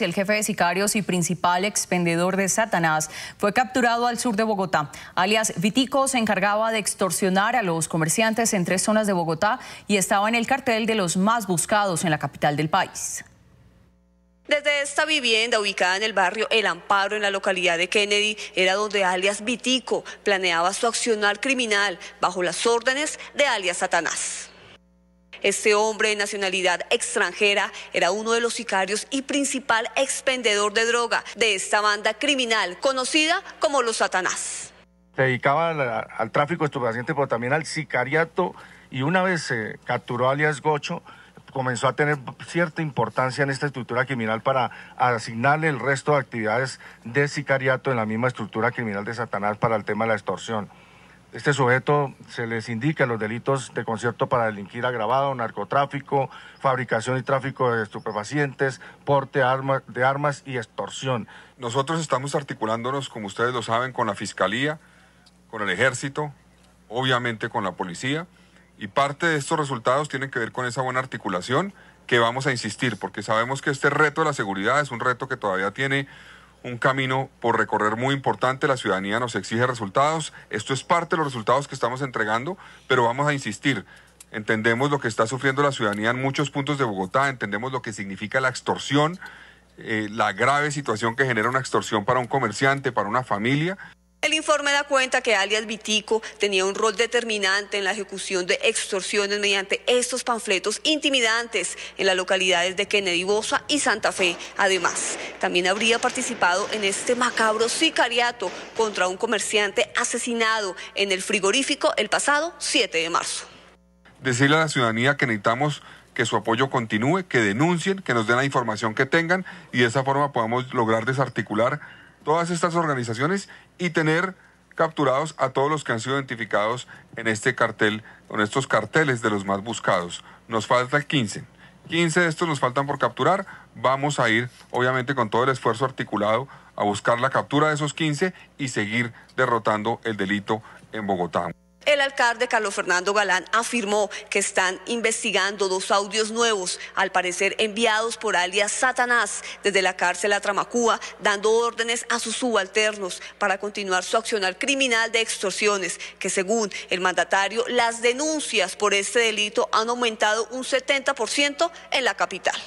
el jefe de sicarios y principal expendedor de Satanás, fue capturado al sur de Bogotá. Alias Vitico se encargaba de extorsionar a los comerciantes en tres zonas de Bogotá y estaba en el cartel de los más buscados en la capital del país. Desde esta vivienda ubicada en el barrio El Amparo, en la localidad de Kennedy, era donde alias Vitico planeaba su accionar criminal bajo las órdenes de alias Satanás. Este hombre de nacionalidad extranjera era uno de los sicarios y principal expendedor de droga de esta banda criminal conocida como los Satanás. Se dedicaba al, tráfico estupefacientes, pero también al sicariato y una vez se capturó alias Gocho, comenzó a tener cierta importancia en esta estructura criminal para asignarle el resto de actividades de sicariato en la misma estructura criminal de Satanás para el tema de la extorsión. Este sujeto se les indica los delitos de concierto para delinquir agravado, narcotráfico, fabricación y tráfico de estupefacientes, porte de armas y extorsión. Nosotros estamos articulándonos, como ustedes lo saben, con la Fiscalía, con el Ejército, obviamente con la Policía, y parte de estos resultados tienen que ver con esa buena articulación que vamos a insistir, porque sabemos que este reto de la seguridad es un reto que todavía tiene un camino por recorrer muy importante. La ciudadanía nos exige resultados. Esto es parte de los resultados que estamos entregando, pero vamos a insistir. Entendemos lo que está sufriendo la ciudadanía en muchos puntos de Bogotá, entendemos lo que significa la extorsión, eh, la grave situación que genera una extorsión para un comerciante, para una familia. El informe da cuenta que alias Vitico tenía un rol determinante en la ejecución de extorsiones mediante estos panfletos intimidantes en las localidades de Kennedy Bosa y Santa Fe. Además, también habría participado en este macabro sicariato contra un comerciante asesinado en el frigorífico el pasado 7 de marzo. Decirle a la ciudadanía que necesitamos que su apoyo continúe, que denuncien, que nos den la información que tengan y de esa forma podamos lograr desarticular todas estas organizaciones y tener capturados a todos los que han sido identificados en este cartel, con estos carteles de los más buscados. Nos falta el 15. 15 de estos nos faltan por capturar. Vamos a ir, obviamente, con todo el esfuerzo articulado a buscar la captura de esos 15 y seguir derrotando el delito en Bogotá. El alcalde Carlos Fernando Galán afirmó que están investigando dos audios nuevos, al parecer enviados por alias Satanás desde la cárcel a Tramacúa, dando órdenes a sus subalternos para continuar su accionar criminal de extorsiones, que según el mandatario, las denuncias por este delito han aumentado un 70% en la capital.